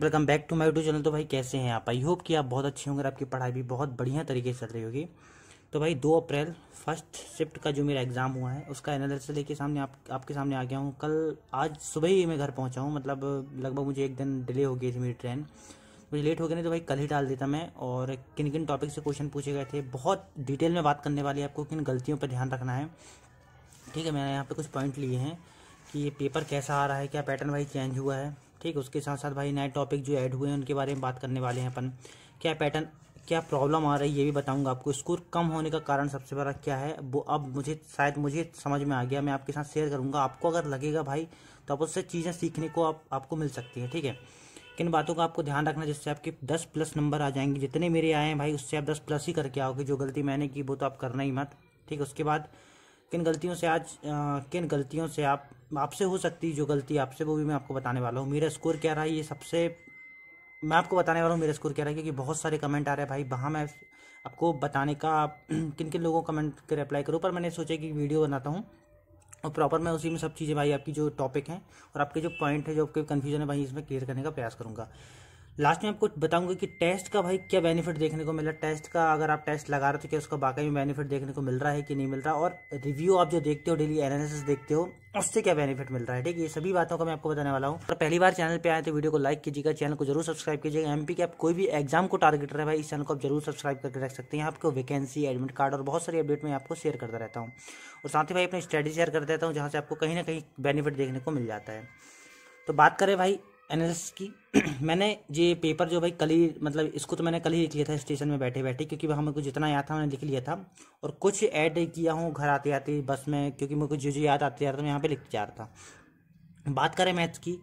welcome back to my YouTube channel तो भाई कैसे हैं आप आई होप कि आप बहुत अच्छे होंगे आपकी पढ़ाई भी बहुत बढ़िया तरीके से चल रही होगी तो भाई दो अप्रैल फर्स्ट शिफ्ट का जो मेरा एग्ज़ाम हुआ है उसका से लेके सामने आप आपके सामने आ गया हूँ कल आज सुबह ही मैं घर पहुँचा हूँ मतलब लगभग मुझे एक दिन डिले हो गई थी मेरी ट्रेन मुझे लेट हो गया नहीं तो भाई कल ही डाल देता मैं और किन किन टॉपिक से क्वेश्चन पूछे गए थे बहुत डिटेल में बात करने वाली है आपको किन गलतियों पर ध्यान रखना है ठीक है मैंने यहाँ पर कुछ पॉइंट लिए हैं कि ये पेपर कैसा आ रहा है क्या पैटर्न भाई चेंज हुआ है ठीक उसके साथ साथ भाई नए टॉपिक जो ऐड हुए हैं उनके बारे में बात करने वाले हैं अपन क्या पैटर्न क्या प्रॉब्लम आ रही है ये भी बताऊंगा आपको स्कोर कम होने का कारण सबसे बड़ा क्या है वो अब मुझे शायद मुझे समझ में आ गया मैं आपके साथ शेयर करूंगा आपको अगर लगेगा भाई तो आप उससे चीज़ें सीखने को आप आपको मिल सकती है ठीक है किन बातों का आपको ध्यान रखना जिससे आपके दस प्लस नंबर आ जाएंगे जितने मेरे आए हैं भाई उससे आप दस प्लस ही करके आओगे जो गलती मैंने की वो तो आप करना ही मत ठीक उसके बाद किन गलतियों से आज आ, किन गलतियों से आप आपसे हो सकती जो गलती आपसे वो भी मैं आपको बताने वाला हूँ मेरा स्कोर क्या रहा है ये सबसे मैं आपको बताने वाला हूँ मेरा स्कोर क्या रहा है क्योंकि बहुत सारे कमेंट आ रहे हैं भाई वहाँ मैं आपको बताने का किन किन लोगों कमेंट के रिप्लाई करूँ पर मैंने सोचा कि वीडियो बनाता हूँ और प्रॉपर मैं उसी में सब चीज़ें भाई आपकी जो टॉपिक हैं और आपके जो पॉइंट है जो आपके कन्फ्यूजन है भाई इसमें क्लियर करने का प्रयास करूँगा लास्ट में आपको बताऊंगा कि टेस्ट का भाई क्या बेनिफिट देखने को मिला टेस्ट का अगर आप टेस्ट लगा रहे हो तो क्या उसका वाकई में बेनिफिट देखने को मिल रहा है कि नहीं मिल रहा और रिव्यू आप जो देखते हो डेली एनालिसिस देखते हो उससे क्या बेनिफिट मिल रहा है ठीक है ये सभी बातों का मैं आपको बताने वाला हूँ पहली बार चैनल पे आए तो वीडियो को लाइक कीजिएगा चैनल को जरूर सब्सक्राइब कीजिएगा एमपी के आप कोई भी एग्जाम को टारगेट रहे भाई इस चैनल को आप जरूर सब्सक्राइब करके रख सकते हैं आपको वैकेंसी एडमिट कार्ड और बहुत सारी अपडेट मैं आपको शेयर करता रहता हूँ और साथ ही भाई अपनी स्टडी शेयर कर देता हूँ जहाँ से आपको कहीं ना कहीं बेनिफिट देखने को मिल जाता है तो बात करें भाई एनालिसिस की मैंने ये पेपर जो भाई कल ही मतलब इसको तो मैंने कल ही लिख लिया था स्टेशन में बैठे बैठे क्योंकि वहाँ मेरे को जितना याद था मैंने लिख लिया था और कुछ ऐड किया हूँ घर आते आते बस में क्योंकि मेरे को जो जो याद आते जा रहा था मैं यहाँ पे लिख जा रहा था बात करें मैथ की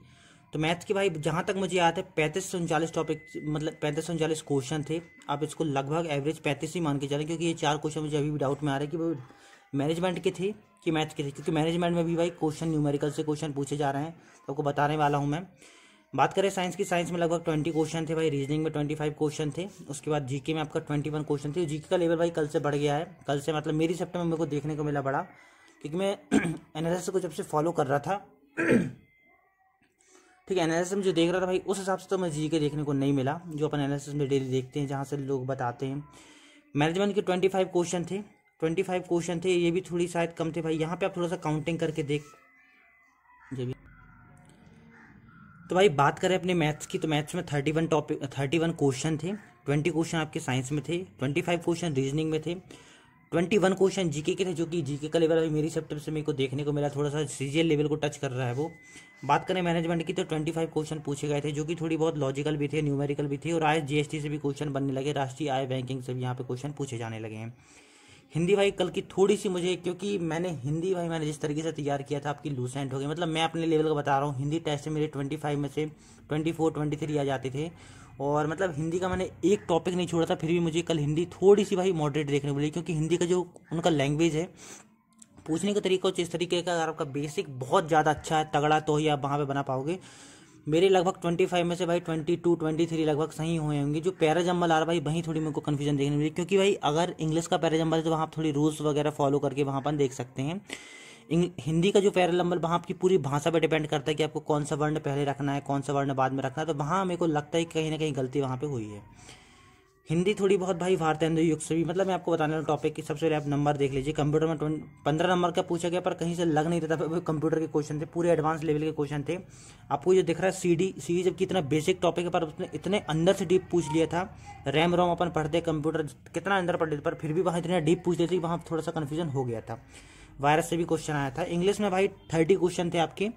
तो मैथ की भाई जहाँ तक मुझे याद है पैंतीस सौ उनचालीस टॉपिक मतलब पैंतीस सौ उनचालीस क्वेश्चन थे आप इसको लगभग एवरेज पैंतीस ही मान के चले क्योंकि ये चार क्वेश्चन मुझे अभी भी डाउट में आ रहे हैं कि वो मैनेजमेंट के थे कि मैथ के थे क्योंकि मैनेजमेंट में भी भाई क्वेश्चन न्यूमेरिकल से क्वेश्चन पूछे जा रहे हैं तो आपको बताने वाला हूँ मैं बात करें साइंस की साइंस में लगभग ट्वेंटी क्वेश्चन थे भाई रीजनिंग में ट्वेंटी फाइव क्वेश्चन थे उसके बाद जीके में आपका ट्वेंटी वन क्वेश्चन थे जीके का लेवल भाई कल से बढ़ गया है कल से मतलब मेरी सेप्टर में मेरे को देखने को मिला बड़ा क्योंकि मैं एन को जब से फॉलो कर रहा था ठीक है एनालिसिस में जो देख रहा था भाई उस हिसाब से तो मैं जी के देखने को नहीं मिला जो अपन एनालिसिस में डेली देखते हैं जहाँ से लोग बताते हैं मैनेजमेंट के ट्वेंटी फाइव क्वेश्चन थे ट्वेंटी फाइव क्वेश्चन थे ये भी थोड़ी शायद कम थे भाई यहाँ पे आप थोड़ा सा काउंटिंग करके देख तो भाई बात करें अपने मैथ्स की तो मैथ्स में thirty one topic thirty one question थे ट्वेंटी क्वेश्चन आपके साइंस में थे ट्वेंटी फाइव क्वेश्चन रीजनिंग में थे ट्वेंटी वन क्वेश्चन जीके के थे जो कि जीके का लेवल अभी मेरी चैप्टर से मेरे को देखने को मिला थोड़ा सा सीजीएल लेवल को टच कर रहा है वो बात करें मैनेजमेंट की तो ट्वेंटी फाइव क्वेश्चन पूछे गए थे जो कि थोड़ी बहुत लॉजिकल भी थे न्यूमेरिकल भी थे और आए जीएसटी से भी क्वेश्चन बनने लगे राष्ट्रीय आय बैंकिंग से भी यहाँ पे क्वेश्चन पूछे जाने लगे हैं हिंदी भाई कल की थोड़ी सी मुझे क्योंकि मैंने हिंदी भाई मैंने जिस तरीके से तैयार किया था आपकी लूसेंट हो गई मतलब मैं अपने लेवल का बता रहा हूँ हिंदी टेस्ट मेरे ट्वेंटी फाइव में से ट्वेंटी फोर ट्वेंटी थ्री आ जाते थे और मतलब हिंदी का मैंने एक टॉपिक नहीं छोड़ा था फिर भी मुझे कल हिंदी थोड़ी सी भाई मॉडरेट देखने को मिली क्योंकि हिंदी का जो उनका लैंग्वेज है पूछने का तरीका जिस तरीके का अगर आपका बेसिक बहुत ज़्यादा अच्छा है तगड़ा तो ही आप वहाँ पर बना पाओगे मेरे लगभग ट्वेंटी फाइव में से भाई ट्वेंटी टू ट्वेंटी थ्री लगभग सही हुए होंगे जो पैराजम्बल आ रहा है भाई वहीं थोड़ी मेरे को कन्फ्यूजन देखने मिली क्योंकि भाई अगर इंग्लिश का पैराजम्बल है तो वहाँ आप थोड़ी रूल्स वगैरह फॉलो करके वहाँ पर देख सकते हैं हिंदी का जो पैरालंबल वहाँ आपकी पूरी भाषा पर डिपेंड करता है कि आपको कौन सा वर्ण पहले रखना है कौन सा वर्ण बाद में रखना है तो वहाँ मेरे को लगता है कहीं ना कहीं गलती वहाँ पर हुई है हिंदी थोड़ी बहुत भाई भारत हिंदू युग से भी मतलब मैं आपको बताने वाला टॉपिक की सबसे पहले आप नंबर देख लीजिए कंप्यूटर में पंद्रह नंबर का पूछा गया पर कहीं से लग नहीं रहा था कंप्यूटर के क्वेश्चन थे पूरे एडवांस लेवल के क्वेश्चन थे आपको जो दिख रहा है सी डी सी डी जबकि इतना बेसिक टॉपिक है पर उसने इतने अंदर से डीप पूछ लिया था रैम रोम अपन पढ़ते कंप्यूटर कितना अंदर पढ़ लेते पर फिर भी वहाँ इतना डीप पूछ लेते वहाँ थोड़ा सा कन्फ्यूजन हो गया था वायरस से भी क्वेश्चन आया था इंग्लिश में भाई थर्टी क्वेश्चन थे आपके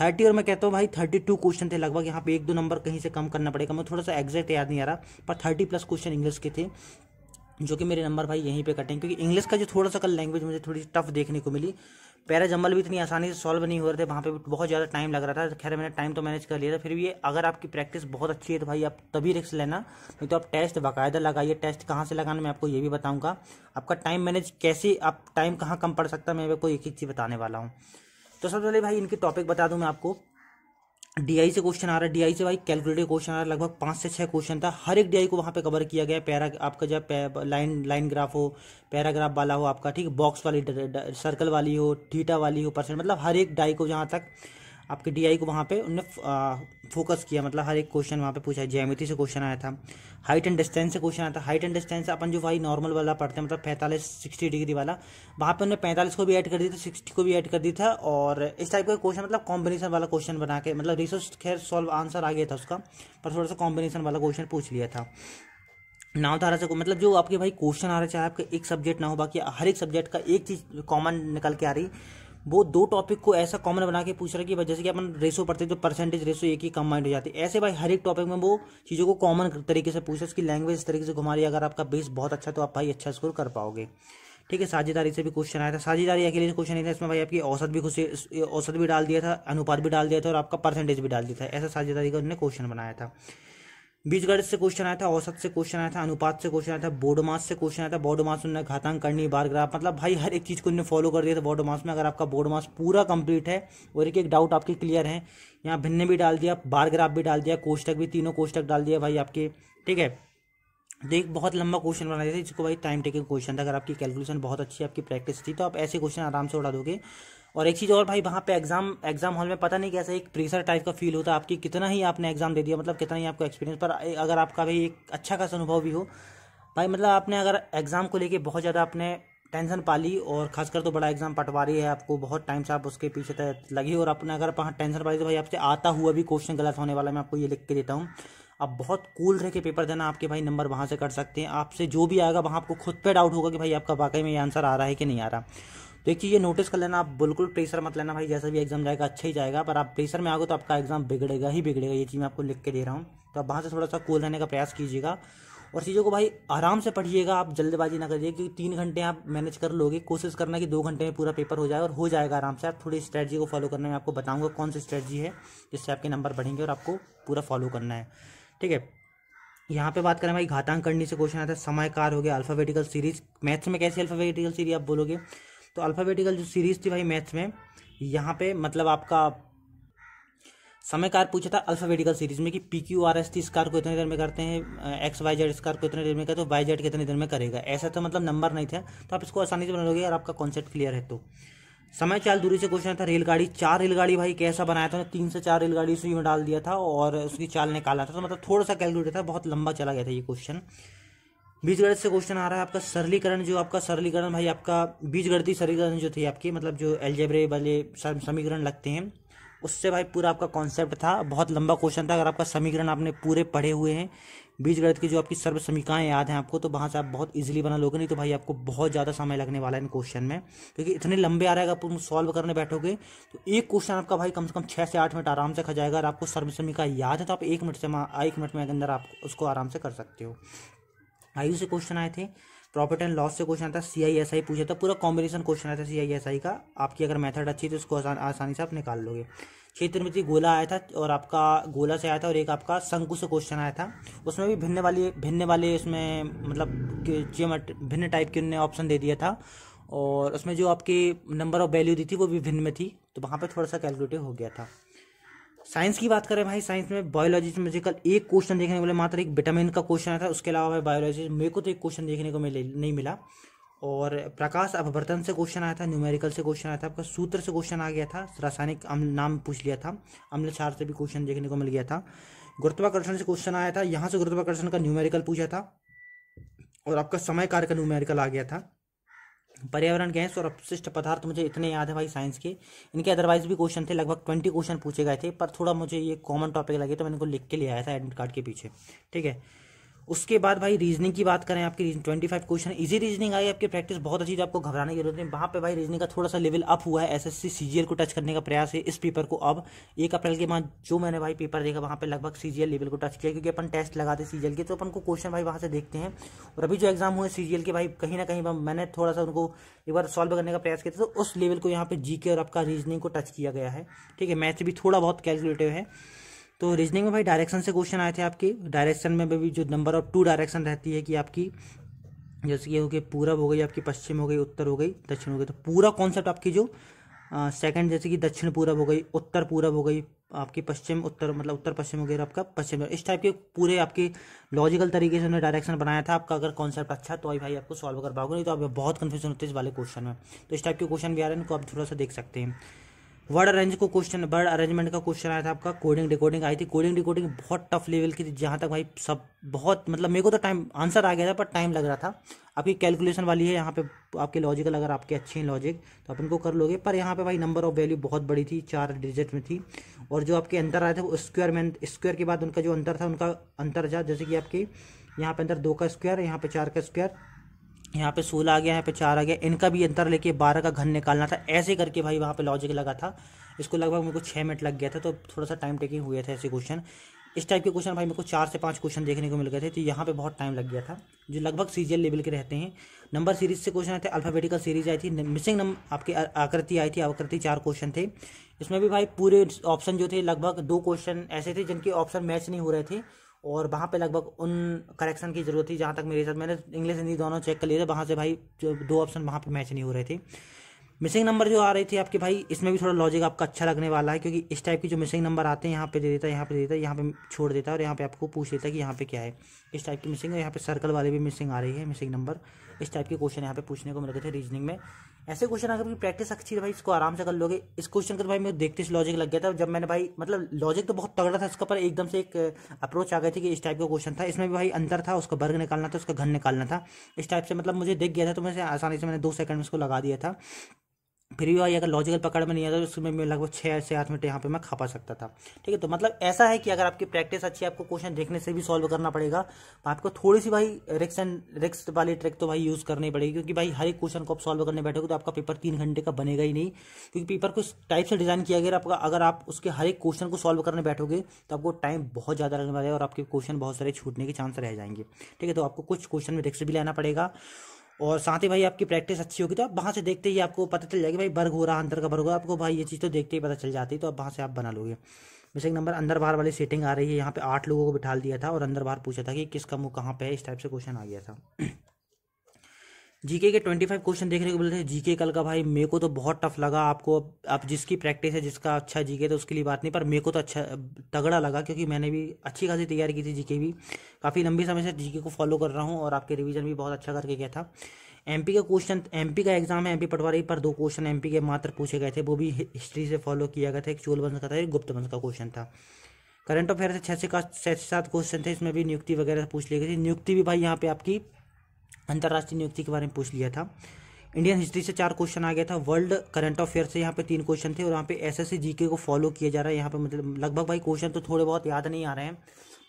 थर्टी और मैं कहता हूँ भाई थर्टी टू क्वेश्चन थे लगभग यहाँ पे एक दो नंबर कहीं से कम करना पड़ेगा मैं थोड़ा सा एग्जैक्ट याद नहीं आ रहा पर थर्टी प्लस क्वेश्चन इंग्लिश के थे जो कि मेरे नंबर भाई यहीं पे कटे क्योंकि इंग्लिश का जो थोड़ा सा कल लैंग्वेज मुझे थोड़ी टफ देखने को मिली पैरा जम्बल भी इतनी आसानी से सॉल्व नहीं हो रहे थे वहाँ पे बहुत ज़्यादा टाइम लग रहा था खैर मैंने टाइम तो मैनेज कर लिया था फिर भी ये अगर आपकी प्रैक्टिस बहुत अच्छी है तो भाई आप तभी रिस्क लेना नहीं तो आप टेस्ट बाकायदा लगाइए टेस्ट कहाँ से लगाना मैं आपको ये भी बताऊँगा आपका टाइम मैनेज कैसे आप टाइम कहाँ कम पड़ सकता है मैं आपको एक एक चीज़ बताने वाला हूँ तो सबसे पहले भाई इनके टॉपिक बता दूँ मैं आपको डीआई से क्वेश्चन आ रहा है डीआई से भाई कैलकुलेटिव क्वेश्चन आ रहा है लगभग पाँच से छह क्वेश्चन था हर एक डीआई को वहाँ पे कवर किया गया पैरा आपका जब लाइन लाइन ग्राफ हो पैराग्राफ वाला हो आपका ठीक बॉक्स वाली सर्कल वाली हो थीटा वाली हो परसेंट मतलब हर एक डाई को जहाँ तक आपके डी को वहाँ पे उनने फोकस किया मतलब हर एक क्वेश्चन वहाँ पे पूछा जयमिति से क्वेश्चन आया था हाइट एंड डिस्टेंस से क्वेश्चन आया था हाइट एंड डिस्टेंस अपन जो भाई नॉर्मल वाला पढ़ते हैं मतलब पैंतालीस सिक्सटी डिग्री वाला वहाँ पे उन्होंने पैंतालीस को भी ऐड कर दिया था सिक्सटी को भी ऐड कर दिया था और इस टाइप का क्वेश्चन मतलब कॉम्बिनेशन वाला क्वेश्चन बना के मतलब रिसोर्स खैर सॉल्व आंसर आ गया था उसका पर थोड़ा सा कॉम्बिनेशन वाला क्वेश्चन पूछ लिया था नावधारा से मतलब जो आपके भाई क्वेश्चन आ रहा है चाहे आपका एक सब्जेक्ट ना हो बाकी हर एक सब्जेक्ट का एक चीज़ कॉमन निकल के आ रही वो दो टॉपिक को ऐसा कॉमन बना के पूछ रहा है कि जैसे कि अपन रेसो पढ़ते तो परसेंटेज रेसो एक ही कम्बाइंड हो जाती है ऐसे भाई हर एक टॉपिक में वो चीज़ों को कॉमन तरीके से पूछ रहा है उसकी लैंग्वेज इस तरीके से घुमा रही है अगर आपका बेस बहुत अच्छा तो आप भाई अच्छा स्कोर कर पाओगे ठीक है साझेदारी से भी क्वेश्चन आया था साझेदारी अकेले से क्वेश्चन नहीं था इसमें भाई आपकी औसत भी खुशी औसत भी डाल दिया था अनुपात भी डाल दिया था और आपका परसेंटेज भी डाल दिया था ऐसा साझेदारी का उन्होंने क्वेश्चन बनाया था बीजगणित से क्वेश्चन आया था औसत से क्वेश्चन आया था अनुपात से क्वेश्चन आया था मास से क्वेश्चन आया था मास उन्होंने घातांक करनी बार ग्राफ मतलब भाई हर एक चीज़ को उन्होंने फॉलो कर दिया था बोडोमास में अगर आपका मास पूरा कंप्लीट है और एक एक डाउट आपके क्लियर है यहाँ भिन्न भी डाल दिया बार ग्राफ भी डाल दिया कोष्टक भी तीनों कोष्टक डाल दिया भाई आपके ठीक है देख तो बहुत लंबा क्वेश्चन बना दिया था जिसको भाई टाइम टेकिंग क्वेश्चन था अगर आपकी कैलकुलेशन बहुत अच्छी आपकी प्रैक्टिस थी तो आप ऐसे क्वेश्चन आराम से उड़ा दोगे और एक चीज़ और भाई वहाँ पे एग्जाम एग्जाम हॉल में पता नहीं कैसा एक प्रेशर टाइप का फील होता है आपकी कितना ही आपने एग्जाम दे दिया मतलब कितना ही आपको एक्सपीरियंस पर अगर आपका भाई एक अच्छा खासा अनुभव भी हो भाई मतलब आपने अगर एग्ज़ाम को लेके बहुत ज़्यादा आपने टेंशन पाली और खासकर तो बड़ा एग्जाम पटवारी है आपको बहुत टाइम से आप उसके पीछे लगी और अपने अगर वहाँ टेंशन पाली तो भाई आपसे आता हुआ भी क्वेश्चन गलत होने वाला मैं आपको ये लिख के देता हूँ आप बहुत कूल रह के पेपर देना आपके भाई नंबर वहाँ से कट सकते हैं आपसे जो भी आएगा वहाँ आपको खुद पे डाउट होगा कि भाई आपका वाकई में ये आंसर आ रहा है कि नहीं आ रहा तो एक ये नोटिस कर लेना आप बिल्कुल प्रेशर मत लेना भाई जैसा भी एग्जाम जाएगा अच्छा ही जाएगा पर आप प्रेशर में आगे तो आपका एग्जाम बिगड़ेगा ही बिगड़ेगा ये चीज़ मैं आपको लिख के दे रहा हूँ तो आप वहाँ से थोड़ा सा कूल रहने का प्रयास कीजिएगा और चीज़ों को भाई आराम से पढ़िएगा आप जल्दबाजी ना करिए क्योंकि तीन घंटे आप मैनेज कर लोगे कोशिश करना कि दो घंटे में पूरा पेपर हो जाए और हो जाएगा आराम से आप थोड़ी स्ट्रैटी को फॉलो करने में आपको बताऊंगा कौन सी स्ट्रैटी है जिससे आपके नंबर बढ़ेंगे और आपको पूरा फॉलो करना है ठीक है यहाँ पे बात करें भाई घातांक करनी से क्वेश्चन आता है समयकार हो गया अल्फाबेटिकल सीरीज मैथ्स में कैसी अल्फाबेटिकल सीरीज आप बोलोगे तो अल्फ़ाबेटिकल जो सीरीज़ थी भाई मैथ्स में यहाँ पे मतलब आपका समय कार पूछा था अल्फाबेटिकल सीरीज में कि P Q R S T स्कार को इतने देर में करते हैं एक्स वाई जेड स्कार को इतने देर में करते हो वाई जेड कितने देर में करेगा ऐसा तो मतलब नंबर नहीं था तो आप इसको आसानी से बना लोगे आपका कॉन्सेप्ट क्लियर है तो समय चाल दूरी से क्वेश्चन था रेलगाड़ी चार रेलगाड़ी भाई कैसा बनाया था तीन से चार रेलगाड़ी उसी में डाल दिया था और उसकी चाल निकाला था तो मतलब थोड़ा सा कैलकुलेटर था बहुत लंबा चला गया था ये क्वेश्चन बीजगणित से क्वेश्चन आ रहा है आपका सरलीकरण जो आपका सरलीकरण भाई आपका बीजगणितीय सरलीकरण जो थी आपकी मतलब जो एलजेब्रे वाले समीकरण लगते हैं उससे भाई पूरा आपका कॉन्सेप्ट था बहुत लंबा क्वेश्चन था अगर आपका समीकरण आपने पूरे पढ़े हुए हैं बीजगणित की जो आपकी सर्व समीकाएं याद हैं आपको तो वहाँ से आप बहुत इजीली बना लोगे नहीं तो भाई आपको बहुत ज़्यादा समय लगने वाला है इन क्वेश्चन में क्योंकि इतने लंबे आ रहेगा है अगर आप सॉल्व करने बैठोगे तो एक क्वेश्चन आपका भाई कम से कम छः से आठ मिनट आराम से खा जाएगा अगर आपको सर्व समीका याद है तो आप एक मिनट से एक मिनट में अंदर आप उसको आराम से कर सकते हो आयु से क्वेश्चन आए थे प्रॉफिट एंड लॉस से क्वेश्चन आता सी आई एस आई पूछा था पूरा कॉम्बिनेशन क्वेश्चन था सी आई एस आई का आपकी अगर मेथड अच्छी तो उसको आसान आसानी से आप निकाल लोगे क्षेत्र में गोला आया था और आपका गोला से आया था और एक आपका शंकु से क्वेश्चन आया था उसमें भी भिन्न वाली भिन्न वाले उसमें मतलब भिन्न टाइप के उनने ऑप्शन दे दिया था और उसमें जो आपकी नंबर ऑफ वैल्यू दी थी वो भी भिन्न में थी तो वहाँ पर थोड़ा सा कैलकुलेटिव हो गया था साइंस की बात करें भाई साइंस में बायोलॉजी से मुझे कल एक क्वेश्चन देखने को मिला मात्र एक विटामिन का क्वेश्चन आया था उसके अलावा भाई बायोलॉजी मेरे को तो एक क्वेश्चन देखने को मिले नहीं मिला और प्रकाश अपवर्तन से क्वेश्चन आया था न्यूमेरिकल से क्वेश्चन आया था आपका सूत्र से क्वेश्चन आ गया था रासायनिक अम्ल नाम पूछ लिया था अम्ल छार से भी क्वेश्चन देखने को मिल गया था गुरुत्वाकर्षण से क्वेश्चन आया था यहाँ से गुरुत्वाकर्षण का न्यूमेरिकल पूछा था और आपका समय कार्य का न्यूमेरिकल आ गया था पर्यावरण गैस और अपशिष्ट पदार्थ मुझे इतने याद है भाई साइंस के इनके अदरवाइज भी क्वेश्चन थे लगभग ट्वेंटी क्वेश्चन पूछे गए थे पर थोड़ा मुझे ये कॉमन टॉपिक लगे तो मैंने इनको लिख के ले आया था एडमिट कार्ड के पीछे ठीक है उसके बाद भाई रीजनिंग की बात करें आपकी twenty five question easy reasoning आई आपकी प्रैक्टिस बहुत अच्छी आपको घबराने की जरूरत नहीं वहाँ पे भाई रीजनिंग का थोड़ा सा लेवल अप हुआ है एसएससी सीजीएल को टच करने का प्रयास है इस पेपर को अब एक अप्रैल के बाद जो मैंने भाई पेपर देखा वहाँ पे लगभग सीजीएल लेवल को टच किया क्योंकि अपन टेस्ट लगाते सीजीएल के तो अपन को क्वेश्चन भाई वहाँ से देखते हैं और अभी जो एग्जाम हुए सीजीएल के भाई कहीं ना कहीं मैंने थोड़ा सा उनको एक बार सॉल्व करने का प्रयास किया तो उस लेवल को यहाँ पे जी और आपका रीजनिंग को टच किया गया है ठीक है मैथ भी थोड़ा बहुत कैलकुलेटिव है तो रीजनिंग में भाई डायरेक्शन से क्वेश्चन आए थे आपके डायरेक्शन में भी जो नंबर ऑफ टू डायरेक्शन रहती है कि आपकी जैसे कि हो गई पूरब हो गई आपकी पश्चिम हो गई उत्तर हो गई दक्षिण हो गई तो पूरा कॉन्सेप्ट आपकी जो सेकंड जैसे कि दक्षिण पूरब हो गई उत्तर पूरब हो गई आपकी पश्चिम उत्तर मतलब उत्तर पश्चिम हो गया आपका पश्चिम इस टाइप के पूरे आपके लॉजिकल तरीके से उन्होंने डायरेक्शन बनाया था आपका अगर कॉन्सेप्ट अच्छा तो भाई आपको सॉल्व कर पाओगे नहीं तो आप बहुत कन्फ्यूजन होते हैं इस वाले क्वेश्चन में तो इस टाइप के क्वेश्चन भी आ रहे हैं इनको आप थोड़ा सा देख सकते हैं वर्ड अरेंज को क्वेश्चन वर्ड अरेंजमेंट का क्वेश्चन आया था आपका कोडिंग रिकॉर्डिंग आई थी कोडिंग रिकॉर्डिंग बहुत टफ लेवल की थी जहाँ तक भाई सब बहुत मतलब मेरे को तो टाइम आंसर आ गया था पर टाइम लग रहा था आपकी कैलकुलेशन वाली है यहाँ पे आपके लॉजिकल अगर आपके अच्छे हैं लॉजिक तो आप इनको कर लोगे पर यहाँ पे भाई नंबर ऑफ वैल्यू बहुत बड़ी थी चार डिजिट में थी और जो आपके अंतर आए थे वो स्क्वायर में स्क्वायर के बाद उनका जो अंतर था उनका अंतर था जैसे कि आपके यहाँ पे अंदर दो का स्क्वायर यहाँ पे चार का स्क्वायर यहाँ पे सोलह आ गया यहाँ पे चार आ गया इनका भी अंतर लेके बारह का घन निकालना था ऐसे करके भाई वहाँ पे लॉजिक लगा था इसको लगभग मेरे को छः मिनट लग गया था तो थोड़ा सा टाइम टेकिंग हुए थे ऐसे क्वेश्चन इस टाइप के क्वेश्चन भाई मेरे को चार से पाँच क्वेश्चन देखने को मिल गए थे तो यहाँ पे बहुत टाइम लग गया था जो लगभग सीजियल लेवल के रहते हैं नंबर सीरीज से क्वेश्चन आए थे अल्फाबेटिकल सीरीज आई थी मिसिंग नंबर आपके आकृति आई थी आकृति चार क्वेश्चन थे इसमें भी भाई पूरे ऑप्शन जो थे लगभग दो क्वेश्चन ऐसे थे जिनके ऑप्शन मैच नहीं हो रहे थे और वहाँ पे लगभग उन करेक्शन की ज़रूरत थी जहाँ तक मेरे साथ मैंने इंग्लिश हिंदी दोनों चेक कर लिए थे वहाँ से भाई जो दो ऑप्शन वहाँ पे मैच नहीं हो रहे थे मिसिंग नंबर जो आ रही थी आपके भाई इसमें भी थोड़ा लॉजिक आपका अच्छा लगने वाला है क्योंकि इस टाइप की जो मिसिंग नंबर आते हैं यहाँ पे दे देता है यहाँ पे दे देता है यहाँ पे छोड़ देता है और यहाँ पे आपको पूछ देता है कि यहाँ पे क्या है इस टाइप की मिसिंग है यहाँ पे सर्कल वाले भी मिसिंग आ रही है मिसिंग नंबर इस टाइप के क्वेश्चन यहाँ पे पूछने को मिल रहे थे रीजनिंग में ऐसे क्वेश्चन अगर प्रैक्टिस अच्छी है भाई इसको आराम से कर लोगे इस क्वेश्चन का तो भाई मेरे देखते इस लॉजिक लग गया था जब मैंने भाई मतलब लॉजिक तो बहुत तगड़ा था इसका पर एकदम से एक अप्रोच आ गई थी कि इस टाइप का क्वेश्चन था इसमें भी भाई अंतर था उसका वर्ग निकालना था उसका घन निकालना था इस टाइप से मतलब मुझे देख गया था तो मैं आसानी से मैंने दो सेकंड में उसको लगा दिया था फिर भी अगर लॉजिकल पकड़ में नहीं आता तो उसमें मैं लगभग छः से आठ मिनट यहाँ पे मैं खपा सकता था ठीक है तो मतलब ऐसा है कि अगर आपकी प्रैक्टिस अच्छी है आपको क्वेश्चन देखने से भी सॉल्व करना पड़ेगा तो आपको थोड़ी सी भाई रिक्स एंड रिक्स वाली ट्रिक तो भाई यूज़ करनी पड़ेगी क्योंकि भाई हर एक क्वेश्चन को आप सॉल्व करने बैठोगे तो आपका पेपर तीन घंटे का बनेगा ही नहीं क्योंकि पेपर को टाइप से डिज़ाइन किया गया आपका अगर आप उसके हर एक क्वेश्चन को सॉल्व करने बैठोगे तो आपको टाइम बहुत ज़्यादा लगने वाला है और आपके क्वेश्चन बहुत सारे छूटने के चांस रह जाएंगे ठीक है तो आपको कुछ क्वेश्चन में रिक्स भी लेना पड़ेगा और साथ ही भाई आपकी प्रैक्टिस अच्छी होगी तो आप वहाँ से देखते ही आपको पता चल जाएगा भाई वर्ग हो रहा है अंदर का वर्ग हो आपको भाई ये चीज़ तो देखते ही पता चल जाती है तो आप वहाँ से आप बना लोगे एक नंबर अंदर बाहर वाली सीटिंग आ रही है यहाँ पे आठ लोगों को बिठा दिया था और अंदर बाहर पूछा था कि किसका मुँह कहाँ पे है इस टाइप से क्वेश्चन आ गया था जीके के ट्वेंटी फाइव क्वेश्चन देखने को मिल रहे हैं जीके कल का भाई मेरे को तो बहुत टफ लगा आपको आप जिसकी प्रैक्टिस है जिसका अच्छा जीके तो उसके लिए बात नहीं पर मेरे को तो अच्छा तगड़ा लगा क्योंकि मैंने भी अच्छी खासी तैयारी की थी जीके भी काफ़ी लंबे समय से जीके को फॉलो कर रहा हूँ और आपके रिविजन भी बहुत अच्छा करके गया था एम का क्वेश्चन एम का एग्जाम है एम पटवारी पर दो क्वेश्चन एम के मात्र पूछे गए थे वो भी हिस्ट्री से फॉलो किया गया था एक चोल वंश का था एक गुप्त वंश का क्वेश्चन था करंट अफेयर से छः से छः से सात क्वेश्चन थे इसमें भी नियुक्ति वगैरह पूछ ली गई थी नियुक्ति भी भाई यहाँ पे आपकी अंतर्राष्ट्रीय नियुक्ति के बारे में पूछ लिया था इंडियन हिस्ट्री से चार क्वेश्चन आ गया था वर्ल्ड करंट अफेयर से यहाँ पे तीन क्वेश्चन थे और यहाँ पे एस एस जीके को फॉलो किया जा रहा है यहाँ पे मतलब लगभग भाई क्वेश्चन तो थोड़े बहुत याद नहीं आ रहे हैं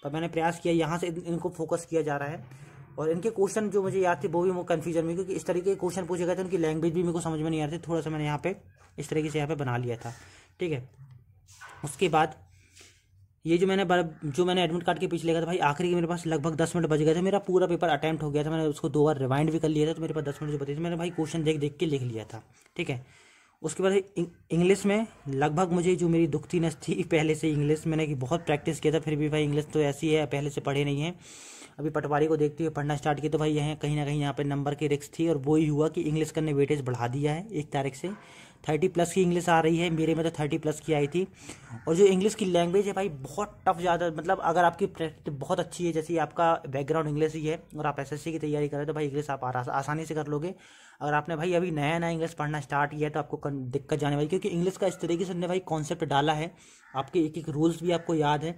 पर मैंने प्रयास किया यहाँ से इनको फोकस किया जा रहा है और इनके क्वेश्चन जो मुझे याद थे वो भी कन्फ्यूजन में क्योंकि इस तरीके के क्वेश्चन पूछे गए थे उनकी लैंग्वेज भी मेरे को समझ में नहीं आ रही थी थोड़ा सा मैंने यहाँ पे इस तरीके से यहाँ पे बना लिया था ठीक है उसके बाद ये जो मैंने जो मैंने एडमिट कार्ड के पीछे लिखा था भाई आखिरी के मेरे पास लगभग दस मिनट बच गए थे मेरा पूरा पेपर अटैम्प्ट हो गया था मैंने उसको दो बार रिवाइंड भी कर लिया था तो मेरे पास दस मिनट जो बचे थे मैंने भाई क्वेश्चन देख देख के लिख लिया था ठीक है उसके बाद इंग्लिश में लगभग मुझे जो मेरी दुखती नस थी पहले से इंग्लिश मैंने कि बहुत प्रैक्टिस किया था फिर भी भाई इंग्लिश तो ऐसी है पहले से पढ़े नहीं है अभी पटवारी को देखते हुए पढ़ना स्टार्ट किया तो भाई यहाँ कहीं ना कहीं यहाँ पर नंबर की रिक्स थी और वो ही हुआ कि इंग्लिश करने वेटेज बढ़ा दिया है एक तारीख से थर्टी प्लस की इंग्लिश आ रही है मेरे में तो थर्टी प्लस की आई थी और जो इंग्लिश की लैंग्वेज है भाई बहुत टफ ज़्यादा मतलब अगर आपकी प्रैक्टिस बहुत अच्छी है जैसे आपका बैकग्राउंड इंग्लिश ही है और आप एसएससी की तैयारी करें तो भाई इंग्लिश आप आसानी से कर लोगे अगर आपने भाई अभी नया नया इंग्लिश पढ़ना स्टार्ट किया है तो आपको दिक्कत जाने वाली क्योंकि इंग्लिश का इस तरीके से उन्होंने भाई कॉन्सेप्ट डाला है आपके एक एक रूल्स भी आपको याद है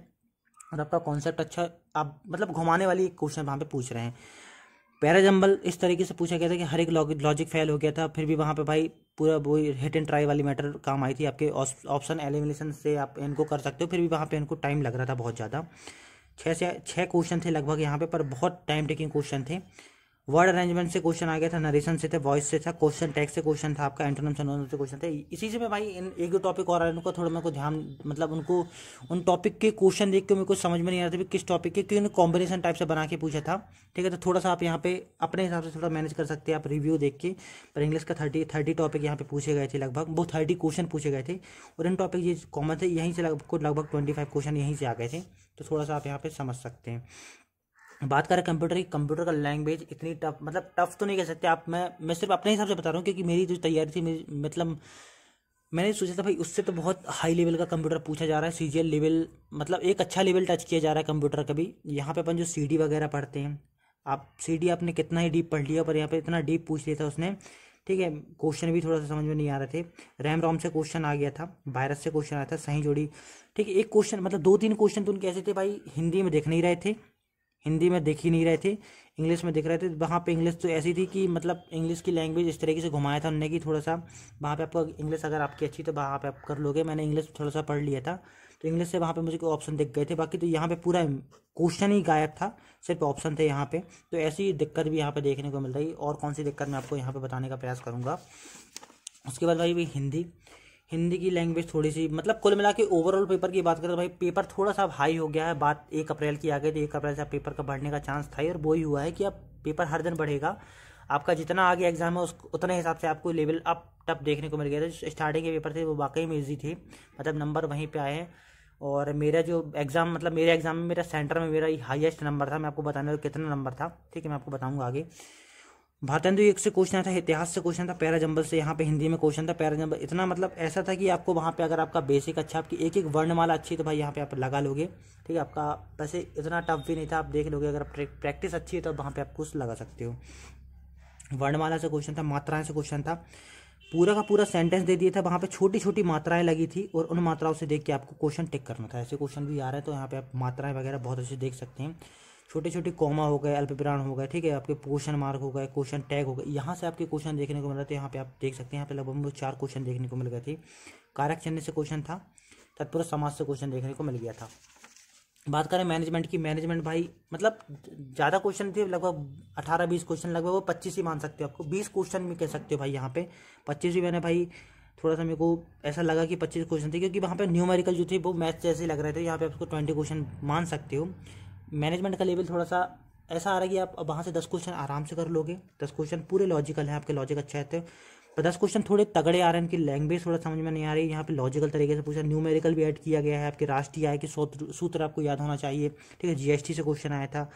और आपका कॉन्सेप्ट अच्छा आप मतलब घुमाने वाली एक क्वेश्चन वहाँ पर पूछ रहे हैं पैराजम्बल इस तरीके से पूछा गया था कि हर एक लॉजिक फेल हो गया था फिर भी वहाँ पे भाई पूरा वो हिट एंड ट्राई वाली मैटर काम आई थी आपके ऑप्शन एलिमिनेशन से आप इनको कर सकते हो फिर भी वहाँ पे इनको टाइम लग रहा था बहुत ज़्यादा छः से छः क्वेश्चन थे लगभग यहाँ पे पर बहुत टाइम टेकिंग क्वेश्चन थे वर्ड अरेंजमेंट से क्वेश्चन आ गया था नरेशन से थे वॉइस से था क्वेश्चन टैग से क्वेश्चन था आपका एंटोनम सनोन से क्वेश्चन थे इसी से मैं भाई इन एक दो टॉपिक और उनको थोड़ा मेरे को ध्यान मतलब उनको उन टॉपिक के क्वेश्चन देख के मेरे को समझ में नहीं आ रहा था किस टॉपिक के क्योंकि कॉम्बिनेशन टाइप से बना के पूछा था ठीक है तो थोड़ा सा आप यहाँ पे अपने हिसाब से थोड़ा मैनेज कर सकते हैं आप रिव्यू देख के पर इंग्लिश का थर्टी थर्टी टॉपिक यहाँ पे पूछे गए थे लगभग वो थर्टी क्वेश्चन पूछे गए थे और इन टॉपिक ये कॉमन थे यहीं से लगभग लगभग ट्वेंटी फाइव क्वेश्चन यहीं से आ गए थे तो थोड़ा सा आप यहाँ पे समझ सकते हैं बात करें कंप्यूटर की कंप्यूटर का लैंग्वेज इतनी टफ मतलब टफ तो नहीं कह सकते आप मैं मैं सिर्फ अपने हिसाब से बता रहा हूँ क्योंकि मेरी जो तैयारी थी मेरी मतलब मैंने सोचा था भाई उससे तो बहुत हाई लेवल का कंप्यूटर पूछा जा रहा है सीजीएल लेवल मतलब एक अच्छा लेवल टच किया जा रहा है कंप्यूटर का भी यहाँ पे अपन जो सी वगैरह पढ़ते हैं आप सी आपने कितना ही डीप पढ़ लिया पर यहाँ पर इतना डीप पूछ लिया था उसने ठीक है क्वेश्चन भी थोड़ा सा समझ में नहीं आ रहे थे रैम रोम से क्वेश्चन आ गया था वायरस से क्वेश्चन आया था सही जोड़ी ठीक है एक क्वेश्चन मतलब दो तीन क्वेश्चन तो उनके ऐसे थे भाई हिंदी में देख नहीं रहे थे हिंदी में दिख ही नहीं रहे थे इंग्लिश में दिख रहे थे वहाँ पे इंग्लिश तो ऐसी थी कि मतलब इंग्लिश की लैंग्वेज इस तरीके से घुमाया था उनने कि थोड़ा सा वहाँ पे आपको इंग्लिश अगर आपकी अच्छी तो वहाँ पे आप कर लोगे मैंने इंग्लिश थोड़ा सा पढ़ लिया था तो इंग्लिश से वहाँ पे मुझे कोई ऑप्शन दिख गए थे बाकी तो यहाँ पे पूरा क्वेश्चन ही गायब था सिर्फ ऑप्शन थे यहाँ पे तो ऐसी दिक्कत भी यहाँ पे देखने को मिल रही और कौन सी दिक्कत मैं आपको यहाँ पे बताने का प्रयास करूँगा उसके बाद भाई भाई हिंदी हिंदी की लैंग्वेज थोड़ी सी मतलब कुल मिला के ओवरऑल पेपर की बात करें तो भाई पेपर थोड़ा सा हाई हो गया है बात एक अप्रैल की आ गई तो एक अप्रैल से आप पेपर का बढ़ने का चांस था और वो ही हुआ है कि अब पेपर हर दिन बढ़ेगा आपका जितना आगे एग्जाम है उस उतने हिसाब से आपको लेवल अप टप देखने को मिल गया था जो स्टार्टिंग के पेपर थे वो वाकई में ईजी थे मतलब नंबर वहीं पर आए हैं और मेरा जो एग्ज़ाम मतलब मेरे एग्ज़ाम में मेरा सेंटर में मेरा हाईएस्ट नंबर था मैं आपको बताने कितना नंबर था ठीक है मैं आपको बताऊँगा आगे भारतेंदु एक से क्वेश्चन था इतिहास से क्वेश्चन था पैरा जंबल से यहाँ पे हिंदी में क्वेश्चन था पैरा जंबल इतना मतलब ऐसा था कि आपको वहाँ पे अगर आपका बेसिक अच्छा आपकी एक एक वर्णमाला अच्छी तो भाई यहाँ पे आप लगा लोगे ठीक है आपका वैसे इतना टफ भी नहीं था आप देख लोगे अगर आप प्रैक्टिस अच्छी है तो वहाँ पर आप कुछ लगा सकते हो वर्णमाला से क्वेश्चन था मात्राएं से क्वेश्चन था पूरा का पूरा सेंटेंस दे दिया था वहाँ पे छोटी छोटी मात्राएं लगी थी और उन मात्राओं से देख के आपको क्वेश्चन टिक करना था ऐसे क्वेश्चन भी आ रहे हैं तो यहाँ पे आप मात्राएं वगैरह बहुत अच्छे देख सकते हैं छोटे छोटे कॉमा हो गए अल्पप्राण हो गए ठीक है आपके क्वेश्चन मार्क हो गए क्वेश्चन टैग हो गए यहाँ से आपके क्वेश्चन देखने को मिल रहा था यहाँ पे आप देख सकते हैं यहाँ पे लगभग मुझे चार क्वेश्चन देखने को मिल गए थे कारक चिन्ह से क्वेश्चन था तत्पुरुष समाज से क्वेश्चन देखने को मिल गया था बात करें मैनेजमेंट की मैनेजमेंट भाई मतलब ज़्यादा क्वेश्चन थे लगभग अठारह बीस क्वेश्चन लगभग वो पच्चीस ही मान सकते हो आपको बीस क्वेश्चन भी कह सकते हो भाई यहाँ पे पच्चीस भी मैंने भाई थोड़ा सा मेरे को ऐसा लगा कि पच्चीस क्वेश्चन थे क्योंकि वहाँ पे न्यूमेरिकल जो थे वो मैथ जैसे लग रहे थे यहाँ पे आपको ट्वेंटी क्वेश्चन मान सकते हो मैनेजमेंट का लेवल थोड़ा सा ऐसा आ रहा है कि आप वहाँ से दस क्वेश्चन आराम से कर लोगे दस क्वेश्चन पूरे लॉजिकल हैं आपके लॉजिक अच्छे रहते हैं पर दस क्वेश्चन थोड़े तगड़े आ रहे हैं इनकी लैंग्वेज थोड़ा समझ में नहीं आ रही यहाँ पे लॉजिकल तरीके से पूछा न्यूमेरिकल भी ऐड किया गया है आपके राष्ट्रीय आय के सूत्र आपको याद होना चाहिए ठीक है जीएसटी से क्वेश्चन आया था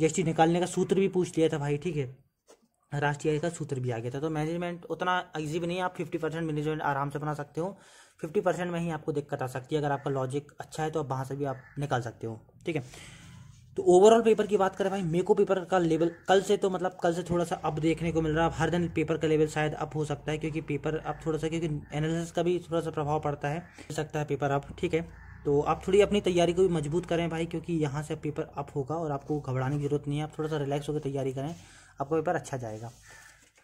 जीएसटी निकालने का सूत्र भी पूछ लिया था भाई ठीक है राष्ट्रीय आय का सूत्र भी आ गया था तो मैनेजमेंट उतना ईजी भी नहीं है आप फिफ्टी परसेंट मैनेजमेंट आराम से बना सकते हो फिफ्टी परसेंट में ही आपको दिक्कत आ सकती है अगर आपका लॉजिक अच्छा है तो आप वहाँ से भी आप निकाल सकते हो ठीक है तो ओवरऑल पेपर की बात करें भाई मेको पेपर का लेवल कल से तो मतलब कल से थोड़ा सा अप देखने को मिल रहा है हर दिन पेपर का लेवल शायद अप हो सकता है क्योंकि पेपर अब थोड़ा सा क्योंकि एनालिसिस का भी थोड़ा सा प्रभाव पड़ता है हो सकता है पेपर अप ठीक है तो आप थोड़ी अपनी तैयारी को भी मजबूत करें भाई क्योंकि यहाँ से पेपर अप होगा और आपको घबराने की जरूरत नहीं है आप थोड़ा सा रिलैक्स होकर तैयारी करें आपका पेपर अच्छा जाएगा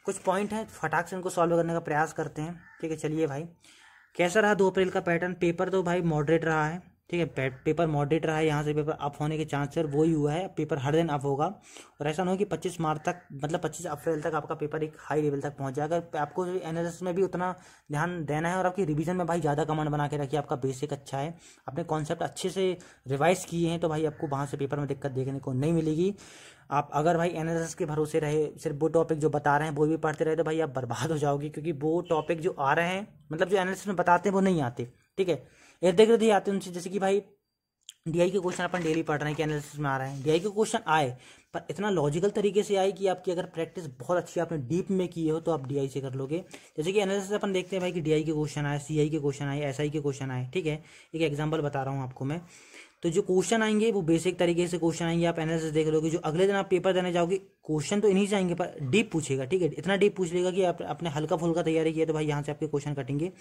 कुछ पॉइंट हैं फटाक से इनको सॉल्व करने का प्रयास करते हैं ठीक है चलिए भाई कैसा रहा दो अप्रैल का पैटर्न पेपर तो भाई मॉडरेट रहा है ठीक है पेपर मॉडरेट रहा है यहाँ से पेपर अप होने के चांस वो ही हुआ है पेपर हर दिन अप होगा और ऐसा ना हो कि 25 मार्च तक मतलब 25 अप्रैल तक आपका पेपर एक हाई लेवल तक पहुँच जाए अगर आपको एस में भी उतना ध्यान देना है और आपकी रिविजन में भाई ज़्यादा कमांड बना के रखिए आपका बेसिक अच्छा है आपने कॉन्सेप्ट अच्छे से रिवाइज किए हैं तो भाई आपको वहाँ से पेपर में दिक्कत देखने को नहीं मिलेगी आप अगर भाई एस के भरोसे रहे सिर्फ वो टॉपिक जो बता रहे हैं वो भी पढ़ते रहे तो भाई आप बर्बाद हो जाओगे क्योंकि वो टॉपिक जो आ रहे हैं मतलब जो एनालिसिस में बताते हैं वो नहीं आते ठीक है इर्द गिर्द ही आते उनसे जैसे कि भाई डीआई के क्वेश्चन अपन डेली पढ़ रहे हैं कि एनालिसिस में आ रहे हैं डीआई के क्वेश्चन आए पर इतना लॉजिकल तरीके से आए कि आपकी अगर प्रैक्टिस बहुत अच्छी आपने डीप में की हो तो आप डीआई से कर लोगे जैसे कि एनालिसिस अपन देखते हैं भाई कि डीआई के क्वेश्चन आए सीआई के क्वेश्चन आए एसआई के क्वेश्चन आए ठीक है एक एग्जाम्पल बता रहा हूँ आपको मैं तो जो क्वेश्चन आएंगे वो बेसिक तरीके से क्वेश्चन आएंगे आप एनालिसिस देख लोगे जो अगले दिन आप पेपर देने जाओगे क्वेश्चन तो इन्हीं से आएंगे पर डीप पूछेगा ठीक है इतना डीप पूछ लेगा कि आप अपने हल्का फुल्का तैयारी किया तो भाई यहाँ से आपके क्वेश्चन कटेंगे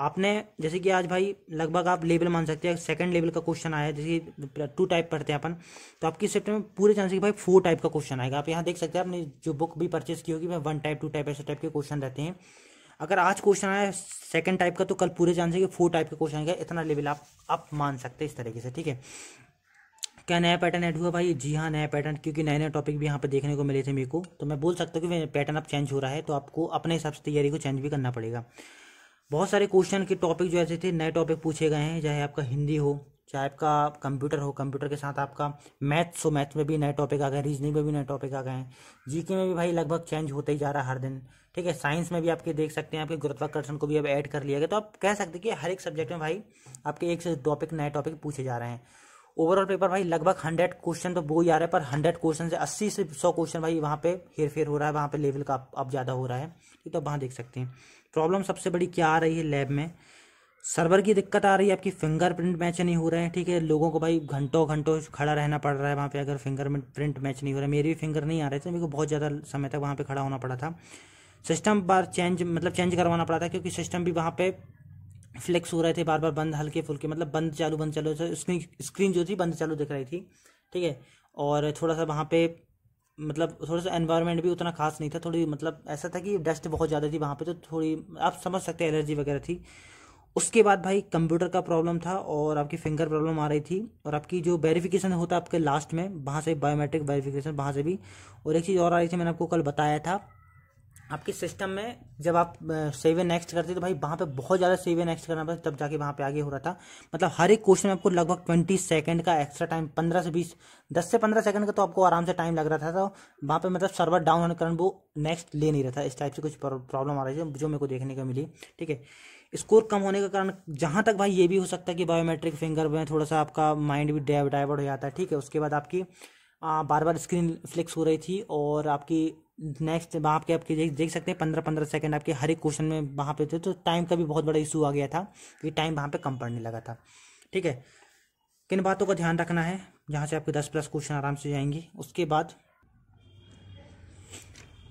आपने जैसे कि आज भाई लगभग आप लेवल मान सकते हैं सेकंड लेवल का क्वेश्चन आया जैसे टू टाइप पढ़ते हैं अपन तो आपकी सेप्टर में पूरे चांस कि भाई फोर टाइप का क्वेश्चन आएगा आप यहाँ देख सकते हैं आपने जो बुक भी परचेज की होगी मैं वन टाइप टू टाइप ऐसे टाइप के क्वेश्चन रहते हैं अगर आज क्वेश्चन आया सेकंड टाइप का तो कल पूरे चांस है कि फोर टाइप का क्वेश्चन आएगा इतना लेवल आप आप मान सकते हैं इस तरीके से ठीक है क्या नया पैटर्न ऐड हुआ भाई जी हाँ नया पैटर्न क्योंकि नए नए टॉपिक भी यहाँ पर देखने को मिले थे मेरे को तो मैं बोल सकता हूँ कि पैटर्न अब चेंज हो रहा है तो आपको अपने हिसाब से तैयारी को चेंज भी करना पड़ेगा बहुत सारे क्वेश्चन के टॉपिक जो ऐसे थे नए टॉपिक पूछे गए हैं चाहे आपका हिंदी हो चाहे आपका कंप्यूटर हो कंप्यूटर के साथ आपका मैथ्स हो मैथ्स में भी नए टॉपिक आ गए रीजनिंग में भी नए टॉपिक आ गए हैं जीके में भी भाई लगभग चेंज होते ही जा रहा है हर दिन ठीक है साइंस में भी आपके देख सकते हैं आपके गुरुत्वाकर्षण को भी अब ऐड कर लिया गया तो आप कह सकते हैं कि हर एक सब्जेक्ट में भाई आपके एक से टॉपिक नए टॉपिक पूछे जा रहे हैं ओवरऑल पेपर भाई लगभग हंड्रेड क्वेश्चन तो वो ही आ रहा है पर हंड्रेड क्वेश्चन से अस्सी से सौ क्वेश्चन भाई वहाँ पे हेर फेर हो रहा है वहाँ पे लेवल का अब ज़्यादा हो रहा है ठीक तो आप वहाँ देख सकते हैं प्रॉब्लम सबसे बड़ी क्या आ रही है लैब में सर्वर की दिक्कत आ रही है आपकी फिंगरप्रिंट मैच नहीं हो रहे हैं ठीक है लोगों को भाई घंटों घंटों खड़ा रहना पड़ रहा है वहाँ पे अगर फिंगर प्रिंट मैच नहीं हो रहा है मेरी भी फिंगर नहीं आ रहे थे मेरे को बहुत ज़्यादा समय तक वहाँ पे खड़ा होना पड़ा था सिस्टम बार चेंज मतलब चेंज करवाना पड़ा था क्योंकि सिस्टम भी वहाँ पर फ्लेक्स हो रहे थे बार बार बंद हल्के फुल्के मतलब बंद चालू बंद चालू स्क्रीन स्क्रीन जो थी बंद चालू दिख रही थी ठीक है और थोड़ा सा वहाँ पर मतलब थोड़ा सा एनवायरनमेंट भी उतना खास नहीं था थोड़ी मतलब ऐसा था कि डस्ट बहुत ज़्यादा थी वहाँ पे तो थोड़ी आप समझ सकते हैं एलर्जी वगैरह थी उसके बाद भाई कंप्यूटर का प्रॉब्लम था और आपकी फिंगर प्रॉब्लम आ रही थी और आपकी जो वेरिफिकेशन होता है आपके लास्ट में वहाँ से बायोमेट्रिक वेरिफिकेशन वहाँ से भी और एक चीज़ और आ रही थी मैंने आपको कल बताया था आपके सिस्टम में जब आप सेव नेक्स्ट करते तो भाई वहाँ पे बहुत ज़्यादा सेव नेक्स्ट करना पड़ता तब जाके वहाँ पे आगे हो रहा था मतलब हर एक क्वेश्चन में आपको लगभग ट्वेंटी सेकंड का एक्स्ट्रा टाइम पंद्रह से बीस दस से पंद्रह सेकंड का तो आपको आराम से टाइम लग रहा था तो वहाँ पे मतलब सर्वर डाउन होने के कारण वो नेक्स्ट ले नहीं रहा था इस टाइप से कुछ प्रॉब्लम आ रही थी जो मेरे को देखने को मिली ठीक है स्कोर कम होने के कारण जहाँ तक भाई ये भी हो सकता है कि बायोमेट्रिक फिंगर में थोड़ा सा आपका माइंड भी डाइवर्ट हो जाता है ठीक है उसके बाद आपकी बार बार स्क्रीन फ्लिक्स हो रही थी और आपकी नेक्स्ट वहाँ आपके आपके देख देख सकते हैं पंद्रह पंद्रह सेकंड आपके हर एक क्वेश्चन में वहाँ पे थे तो टाइम का भी बहुत बड़ा इशू आ गया था कि टाइम वहाँ पे कम पड़ने लगा था ठीक है किन बातों का ध्यान रखना है जहाँ से आपके दस प्लस क्वेश्चन आराम से जाएंगे उसके बाद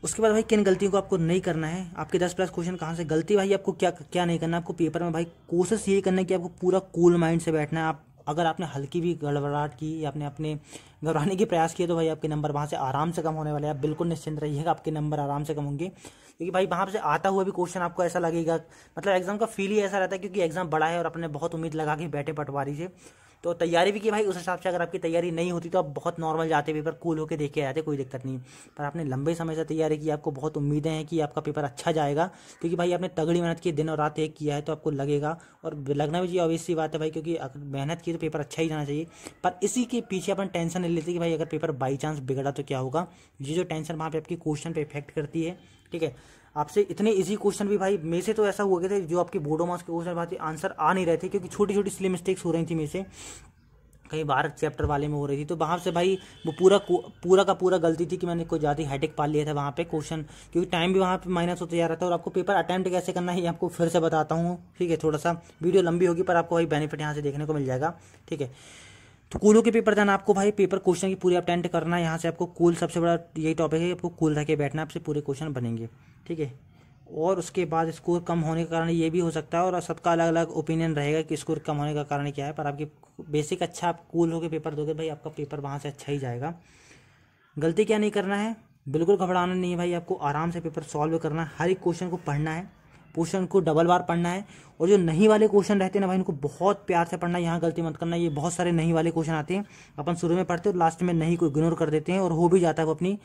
उसके बाद भाई किन गलतियों को आपको नहीं करना है आपके दस प्लस क्वेश्चन कहाँ से गलती भाई आपको क्या क्या नहीं करना है आपको पेपर में भाई कोशिश यही करना है कि आपको पूरा कूल माइंड से बैठना है आप अगर आपने हल्की भी गड़बड़ाहट की या आपने अपने घबराने के प्रयास किए तो भाई आपके नंबर वहाँ से आराम से कम होने वाले हैं आप बिल्कुल निश्चिंत रहिएगा आपके नंबर आराम से कम होंगे क्योंकि भाई वहाँ से आता हुआ भी क्वेश्चन आपको ऐसा लगेगा मतलब एग्जाम का फील ही ऐसा रहता है क्योंकि एग्जाम बड़ा है और अपने बहुत उम्मीद लगा के बैठे पटवारी से तो तैयारी भी की भाई उस हिसाब से अगर आपकी तैयारी नहीं होती तो आप बहुत नॉर्मल जाते पेपर कूल होकर देख के आते कोई दिक्कत नहीं पर आपने लंबे समय से तैयारी की आपको बहुत उम्मीदें हैं कि आपका पेपर अच्छा जाएगा क्योंकि भाई आपने तगड़ी मेहनत की दिन और रात एक किया है तो आपको लगेगा और लगना भी चाहिए ऑब्वियसली बात है भाई क्योंकि मेहनत की तो पेपर अच्छा ही जाना चाहिए पर इसी के पीछे अपन टेंशन नहीं लेते कि भाई अगर पेपर बाई चांस बिगड़ा तो क्या होगा ये जो टेंशन वहाँ पर आपकी क्वेश्चन पर इफेक्ट करती है ठीक है आपसे इतने इजी क्वेश्चन भी भाई मे से तो ऐसा हो गया था जो आपके बोर्डो मार्क्स के क्वेश्चन भाई आंसर आ नहीं रहे थे क्योंकि छोटी छोटी सिली मिस्टेक्स हो रही थी मेरे से कहीं बाहर चैप्टर वाले में हो रही थी तो वहाँ से भाई वो पूरा पूरा का पूरा गलती थी कि मैंने कोई ज़्यादा हेडेक पाल लिया था वहाँ पे क्वेश्चन क्योंकि टाइम भी वहाँ पे माइनस होते जा रहा था और आपको पेपर अटैम्प्ट कैसे करना है ये आपको फिर से बताता हूँ ठीक है थोड़ा सा वीडियो लंबी होगी पर आपको भाई बेनिफिट यहाँ से देखने को मिल जाएगा ठीक है तो कूलों के पेपर देना आपको भाई पेपर क्वेश्चन की पूरी अटेंड करना यहाँ से आपको कूल सबसे बड़ा यही टॉपिक है आपको कूल रह के बैठना आपसे पूरे क्वेश्चन बनेंगे ठीक है और उसके बाद स्कोर कम होने के कारण ये भी हो सकता है और सबका अलग अलग ओपिनियन रहेगा कि स्कोर कम होने का कारण क्या है पर आपकी बेसिक अच्छा आप कूल होकर पेपर दोगे भाई आपका पेपर वहाँ से अच्छा ही जाएगा गलती क्या नहीं करना है बिल्कुल घबराना नहीं है भाई आपको आराम से पेपर सॉल्व करना है हर एक क्वेश्चन को पढ़ना है क्वेश्चन को डबल बार पढ़ना है और जो नहीं वाले क्वेश्चन रहते हैं ना भाई इनको बहुत प्यार से पढ़ना है यहाँ गलती मत करना ये बहुत सारे नहीं वाले क्वेश्चन आते हैं अपन शुरू में पढ़ते हैं और लास्ट में नहीं को इग्नोर कर देते हैं और हो भी जाता है वो अपनी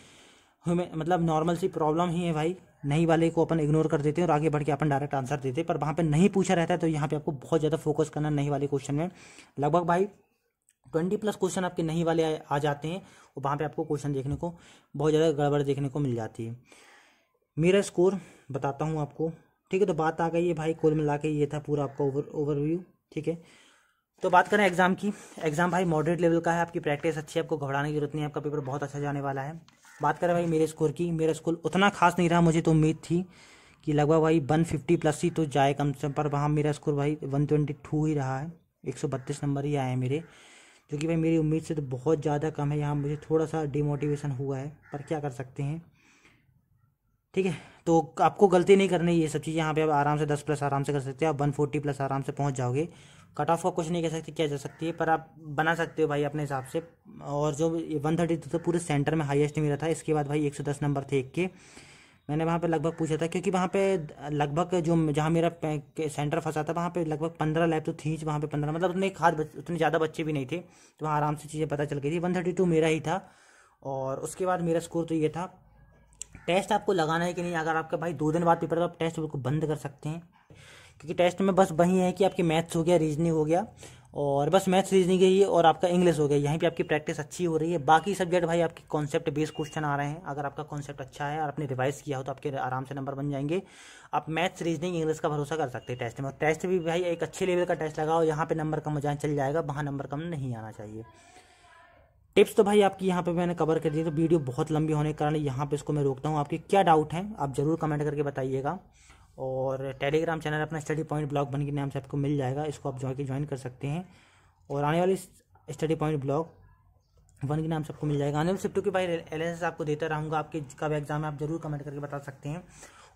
हमें मतलब नॉर्मल सी प्रॉब्लम ही है भाई नहीं वाले को अपन इग्नोर कर देते हैं और आगे बढ़ के अपन डायरेक्ट आंसर देते हैं पर वहाँ पे नहीं पूछा रहता है तो यहाँ पे आपको बहुत ज़्यादा फोकस करना नहीं वाले क्वेश्चन में लगभग भाई ट्वेंटी प्लस क्वेश्चन आपके नहीं वाले आ, आ जाते हैं और वहाँ पे आपको क्वेश्चन देखने को बहुत ज़्यादा गड़बड़ देखने को मिल जाती है मेरा स्कोर बताता हूँ आपको ठीक है तो बात आ गई है भाई कुल मिला के ये था पूरा आपका ओवर ओवरव्यू ठीक है तो बात करें एग्ज़ाम की एग्ज़ाम भाई मॉडरेट लेवल का है आपकी प्रैक्टिस अच्छी है आपको घबराने की जरूरत नहीं है आपका पेपर बहुत अच्छा जाने वाला है बात करें भाई मेरे स्कोर की मेरा स्कोर उतना खास नहीं रहा मुझे तो उम्मीद थी कि लगभग भाई वन फिफ्टी प्लस ही तो जाए कम से कम पर वहाँ मेरा स्कोर भाई वन ट्वेंटी टू ही रहा है एक सौ बत्तीस नंबर ही आए हैं मेरे जो कि भाई मेरी उम्मीद से तो बहुत ज़्यादा कम है यहाँ मुझे थोड़ा सा डिमोटिवेशन हुआ है पर क्या कर सकते हैं ठीक है तो आपको गलती नहीं करनी ये सब चीज़ यहाँ पे आप आराम से दस प्लस आराम से कर सकते हैं आप वन फोर्टी प्लस आराम से पहुँच जाओगे कट ऑफ का कुछ नहीं कह सकते क्या जा सकती है पर आप बना सकते हो भाई अपने हिसाब से और जो वन थर्टी टू था पूरे सेंटर में हाईएस्ट मेरा था इसके बाद भाई एक सौ दस नंबर थे एक के मैंने वहाँ पे लगभग पूछा था क्योंकि वहाँ पे लगभग जो जहाँ मेरा सेंटर फंसा था वहाँ पे लगभग पंद्रह लैब तो थी वहाँ पे पंद्रह मतलब उतने खाद उतने ज़्यादा बच्चे भी नहीं थे तो वहाँ आराम से चीज़ें पता चल गई थी वन थर्टी टू मेरा ही था और उसके बाद मेरा स्कोर तो ये था टेस्ट आपको लगाना है कि नहीं अगर आपका भाई दो दिन बाद पेपर तो आप टेस्ट बिल्कुल बंद कर सकते हैं क्योंकि टेस्ट में बस वही है कि आपकी मैथ्स हो गया रीजनिंग हो गया और बस मैथ्स रीजनिंग है ये और आपका इंग्लिश हो गया यहीं पे आपकी प्रैक्टिस अच्छी हो रही है बाकी सब्जेक्ट भाई आपके कॉन्सेप्ट बेस्ड क्वेश्चन आ रहे हैं अगर आपका कॉन्सेप्ट अच्छा है और आपने रिवाइज किया हो तो आपके आराम से नंबर बन जाएंगे आप मैथ्स रीजनिंग इंग्लिश का भरोसा कर सकते हैं टेस्ट में और टेस्ट भी भाई एक अच्छे लेवल का टेस्ट लगाओ यहाँ पर नंबर कम हो जाए चल जाएगा वहाँ नंबर कम नहीं आना चाहिए टिप्स तो भाई आपकी यहाँ पे मैंने कवर कर दी तो वीडियो बहुत लंबी होने के कारण यहाँ पे इसको मैं रोकता हूँ आपके क्या डाउट हैं आप ज़रूर कमेंट करके बताइएगा और टेलीग्राम चैनल अपना स्टडी पॉइंट ब्लॉग बन के नाम से आपको मिल जाएगा इसको आप ज्वाइन ज्वाइन कर सकते हैं और आने वाली स्टडी पॉइंट ब्लॉग वन के नाम से आपको मिल जाएगा आने वाले शिफ्टों के भाई एल आपको देता रहूँगा आपके कब एग्ज़ाम है आप ज़रूर कमेंट करके बता सकते हैं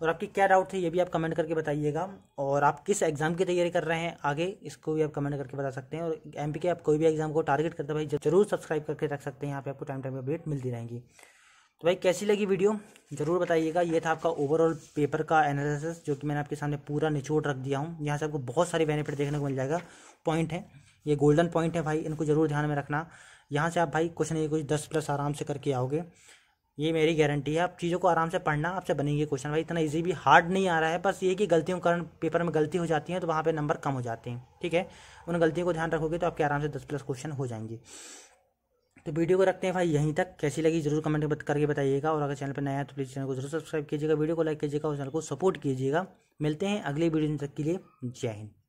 और आपके क्या डाउट थे ये भी आप कमेंट करके बताइएगा और आप किस एग्ज़ाम की तैयारी कर रहे हैं आगे इसको भी आप कमेंट करके बता सकते हैं और एम आप कोई भी एग्ज़ाम को टारगेट करते भाई जरूर सब्सक्राइब करके रख सकते हैं यहाँ पे आपको टाइम टाइम अपडेट मिलती रहेंगी तो भाई कैसी लगी वीडियो ज़रूर बताइएगा ये था आपका ओवरऑल पेपर का एनालिसिस जो कि मैंने आपके सामने पूरा निचोड़ रख दिया हूँ यहाँ से आपको बहुत सारे बेनिफिट देखने को मिल जाएगा पॉइंट है ये गोल्डन पॉइंट है भाई इनको ज़रूर ध्यान में रखना यहाँ से आप भाई कुछ नहीं कुछ दस प्लस आराम से करके आओगे ये मेरी गारंटी है आप चीज़ों को आराम से पढ़ना आपसे बनेंगे क्वेश्चन भाई इतना ईजी भी हार्ड नहीं आ रहा है बस ये कि गलतियों के कारण पेपर में गलती हो जाती है तो वहाँ पर नंबर कम हो जाते हैं ठीक है उन गलतियों को ध्यान रखोगे तो आपके आराम से दस प्लस क्वेश्चन हो जाएंगे तो वीडियो को रखते हैं भाई यहीं तक कैसी लगी जरूर कमेंट करके बताइएगा और अगर चैनल पर नया है तो प्लीज़ चैनल को जरूर सब्सक्राइब कीजिएगा वीडियो को लाइक कीजिएगा और चैनल को सपोर्ट कीजिएगा मिलते हैं अगले वीडियो तक के लिए जय हिंद